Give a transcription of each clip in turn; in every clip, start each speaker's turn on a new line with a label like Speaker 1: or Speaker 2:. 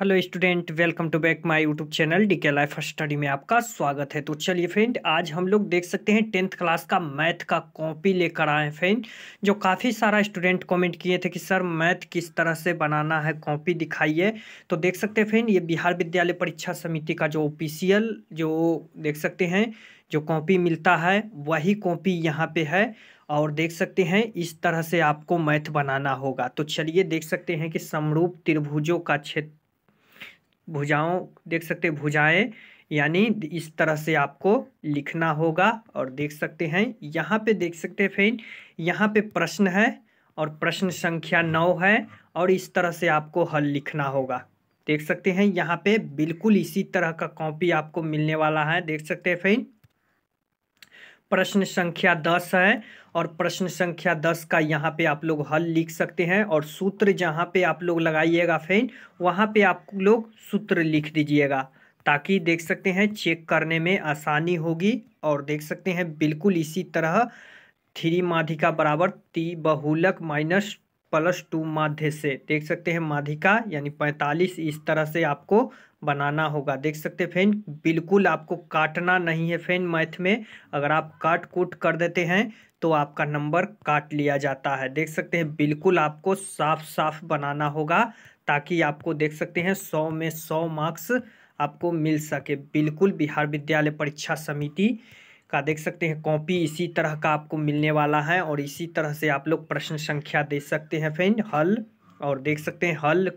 Speaker 1: hello student welcome to back my YouTube channel D K life study में आपका स्वागत है तो चलिए फ्रेंड आज हम लोग देख सकते हैं टेंथ क्लास का मैथ का कॉपी लेकर आए फ्रेंड जो काफ़ी सारा स्टूडेंट कमेंट किए थे कि सर मैथ किस तरह से बनाना है कॉपी दिखाइए तो देख सकते हैं फ्रेंड ये बिहार विद्यालय परीक्षा समिति का जो ऑफिशियल जो देख सकते हैं जो कॉपी मिलता है वही कॉपी यहाँ पे है और देख सकते हैं इस तरह से आपको मैथ बनाना होगा तो चलिए देख सकते हैं कि समरूप त्रिभुजों का क्षेत्र भुजाओं देख सकते हैं भुजाएं यानी इस तरह से आपको लिखना होगा और देख सकते हैं यहाँ पे देख सकते हैं फिर यहाँ पे प्रश्न है और प्रश्न संख्या नौ है और इस तरह से आपको हल लिखना होगा देख सकते हैं यहाँ पे बिल्कुल इसी तरह का कॉपी आपको मिलने वाला है देख सकते हैं फिर प्रश्न संख्या दस है और प्रश्न संख्या दस का यहाँ पे आप लोग हल लिख सकते हैं और सूत्र जहाँ पे आप लोग लगाइएगा फेन वहाँ पे आप लोग सूत्र लिख दीजिएगा ताकि देख सकते हैं चेक करने में आसानी होगी और देख सकते हैं बिल्कुल इसी तरह थ्री माधिका बराबर ती बहुलक माइनस प्लस टू माध्य से देख सकते हैं माधिका यानी पैंतालीस इस तरह से आपको बनाना होगा देख सकते फैन बिल्कुल आपको काटना नहीं है फैन मैथ में अगर आप काट कूट कर देते हैं तो आपका नंबर काट लिया जाता है देख सकते हैं बिल्कुल आपको साफ साफ बनाना होगा ताकि आपको देख सकते हैं सौ में सौ मार्क्स आपको मिल सके बिल्कुल बिहार विद्यालय परीक्षा समिति का देख सकते हैं कॉपी इसी तरह का आपको मिलने वाला है और इसी तरह से आप लोग प्रश्न संख्या दे सकते हैं फैन हल और देख सकते हैं हल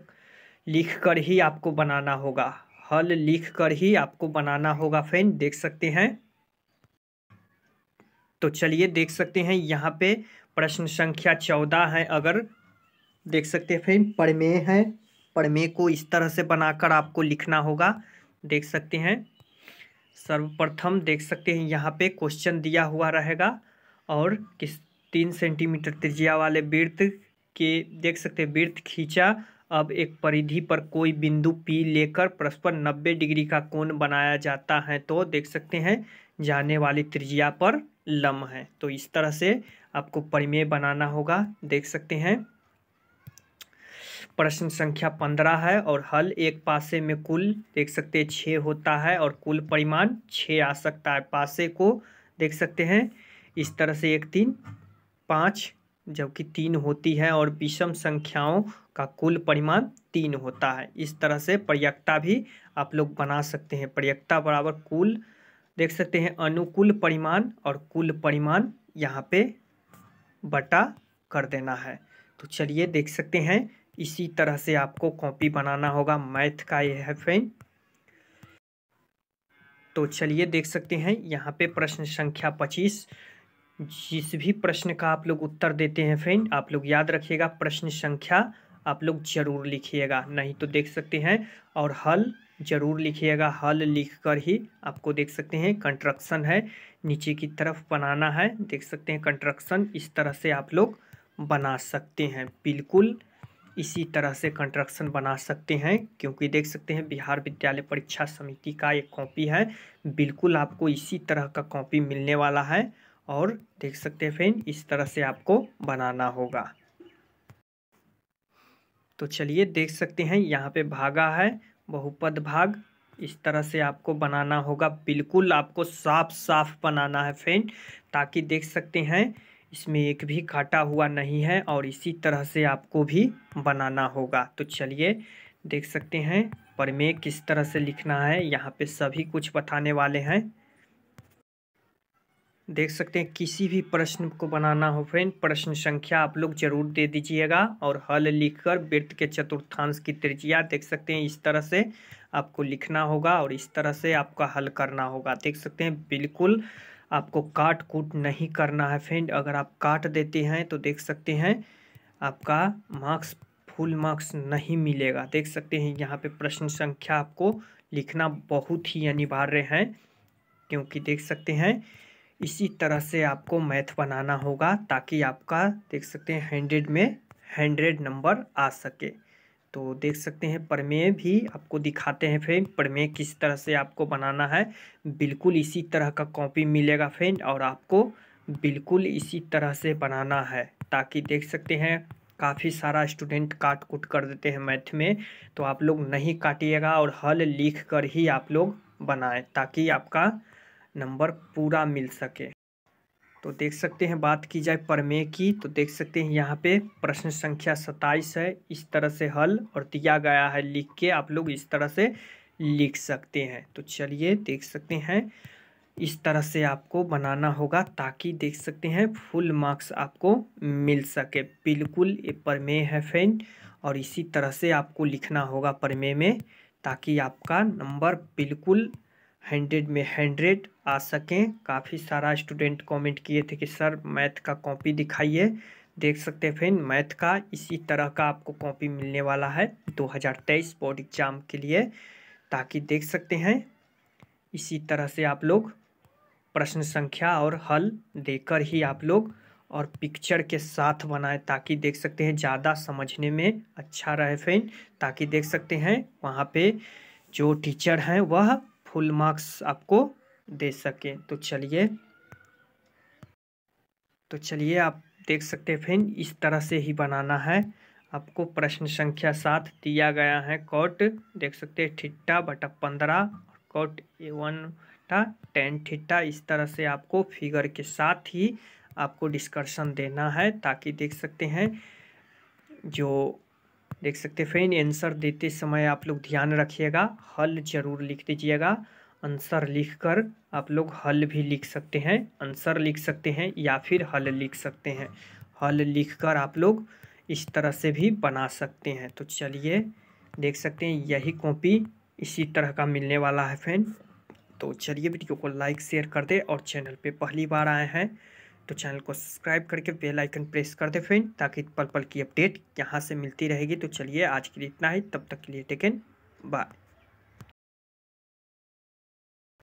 Speaker 1: लिख कर ही आपको बनाना होगा हल लिख कर ही आपको बनाना होगा फ्रेंड देख सकते हैं तो चलिए देख सकते हैं यहाँ पे प्रश्न संख्या चौदह है अगर देख सकते हैं फ्रेंड प्रमेय है प्रमेय को इस तरह से बनाकर आपको लिखना होगा देख सकते हैं सर्वप्रथम देख सकते हैं यहाँ पे क्वेश्चन दिया हुआ रहेगा और किस तीन सेंटीमीटर त्रिज्या वाले वृत्त के देख सकते हैं वृत्त खींचा अब एक परिधि पर कोई बिंदु P लेकर परस्पर 90 डिग्री का कोण बनाया जाता है तो देख सकते हैं जाने वाली त्रिज्या पर लम्ब है तो इस तरह से आपको परिमेय बनाना होगा देख सकते हैं प्रश्न संख्या पंद्रह है और हल एक पासे में कुल देख सकते हैं छः होता है और कुल परिमाण छः आ सकता है पासे को देख सकते हैं इस तरह से एक तीन पाँच जबकि तीन होती है और विषम संख्याओं का कुल परिमाण तीन होता है इस तरह से पर्यक्ता भी आप लोग बना सकते हैं पर्यक्ता बराबर कुल देख सकते हैं अनुकूल परिमाण और कुल परिमाण यहाँ पे बटा कर देना है तो चलिए देख सकते हैं इसी तरह से आपको कॉपी बनाना होगा मैथ का यह है फ्रेंड तो चलिए देख सकते हैं यहाँ पे प्रश्न संख्या पच्चीस जिस भी प्रश्न का आप लोग उत्तर देते हैं फ्रेंड आप लोग याद रखिएगा प्रश्न संख्या आप लोग जरूर लिखिएगा नहीं तो देख सकते हैं और हल जरूर लिखिएगा हल लिखकर ही आपको देख सकते हैं कंट्रक्शन है नीचे की तरफ बनाना है देख सकते हैं कंट्रक्शन इस तरह से आप लोग बना सकते हैं बिल्कुल इसी तरह से कंट्रक्शन बना सकते हैं क्योंकि देख सकते हैं बिहार विद्यालय परीक्षा समिति का एक कॉपी है बिल्कुल आपको इसी तरह का कॉपी मिलने वाला है और देख सकते हैं फ्रेंड इस तरह से आपको बनाना होगा तो चलिए देख सकते हैं यहाँ पे भागा है बहुपद भाग इस तरह से आपको बनाना होगा बिल्कुल आपको साफ साफ बनाना है फ्रेंड ताकि देख सकते हैं इसमें एक भी काटा हुआ नहीं है और इसी तरह से आपको भी बनाना होगा तो चलिए देख सकते हैं पर में किस तरह से लिखना है यहाँ पे सभी कुछ बताने वाले हैं देख सकते हैं किसी भी प्रश्न को बनाना हो फ्रेंड प्रश्न संख्या आप लोग जरूर दे दीजिएगा और हल लिखकर वृत्त के चतुर्थांश की त्रिज्या देख सकते हैं इस तरह से आपको लिखना होगा और इस तरह से आपका हल करना होगा देख सकते हैं बिल्कुल आपको काट कूट नहीं करना है फ्रेंड अगर आप काट देते हैं तो देख सकते हैं आपका मार्क्स फुल मार्क्स नहीं मिलेगा देख सकते हैं यहाँ पर प्रश्न संख्या आपको लिखना बहुत ही अनिवार्य है क्योंकि देख सकते हैं इसी तरह से आपको मैथ बनाना होगा ताकि आपका देख सकते हैं हंड्रेड में हंड्रेड नंबर आ सके तो देख सकते हैं प्रमेय भी आपको दिखाते हैं फ्रेंड प्रमेय किस तरह से आपको बनाना है बिल्कुल इसी तरह का कॉपी मिलेगा फ्रेंड और आपको बिल्कुल इसी तरह से बनाना है ताकि देख सकते हैं काफ़ी सारा स्टूडेंट काट कुट कर देते हैं मैथ में तो आप लोग नहीं काटिएगा और हल लिख कर ही आप लोग बनाएं ताकि आपका नंबर पूरा मिल सके तो देख सकते हैं बात की जाए परमेय की तो देख सकते हैं यहाँ पे प्रश्न संख्या सत्ताईस है इस तरह से हल और दिया गया है लिख के आप लोग इस तरह से लिख सकते हैं तो चलिए देख सकते हैं इस तरह से आपको बनाना होगा ताकि देख सकते हैं फुल मार्क्स आपको मिल सके बिल्कुल ये परमेय है फैन और इसी तरह से आपको लिखना होगा परमेय में ताकि आपका नंबर बिल्कुल हंड्रेड में हंड्रेड आ सकें काफ़ी सारा स्टूडेंट कमेंट किए थे कि सर मैथ का कॉपी दिखाइए देख सकते हैं फिर मैथ का इसी तरह का आपको कॉपी मिलने वाला है 2023 बोर्ड एग्ज़ाम के लिए ताकि देख सकते हैं इसी तरह से आप लोग प्रश्न संख्या और हल देकर ही आप लोग और पिक्चर के साथ बनाएं ताकि देख सकते हैं ज़्यादा समझने में अच्छा रहे फिर ताकि देख सकते हैं वहाँ पे जो टीचर हैं वह फुल मार्क्स आपको दे सके तो चलिए तो चलिए आप देख सकते हैं फ्रेंड इस तरह से ही बनाना है आपको प्रश्न संख्या सात दिया गया है कॉट देख सकते हैं ठिट्टा बटा पंद्रह कॉट ए वन ठा टेन ठिट्टा इस तरह से आपको फिगर के साथ ही आपको डिस्कशन देना है ताकि देख सकते हैं जो देख सकते हैं फ्रेंड आंसर देते समय आप लोग ध्यान रखिएगा हल जरूर लिख दीजिएगा आंसर लिखकर आप लोग हल भी लिख सकते हैं आंसर लिख सकते हैं या फिर हल लिख सकते हैं हल लिखकर आप लोग इस तरह से भी बना सकते हैं तो चलिए देख सकते हैं यही कॉपी इसी तरह का मिलने वाला है फ्रेंड तो चलिए वीडियो को लाइक शेयर कर दे और चैनल पर पहली बार आए हैं तो चैनल को सब्सक्राइब करके बेल आइकन प्रेस कर दे फ्रेंड ताकि पल पल की अपडेट यहाँ से मिलती रहेगी तो चलिए आज के लिए इतना ही तब तक के लिए टेकन बाय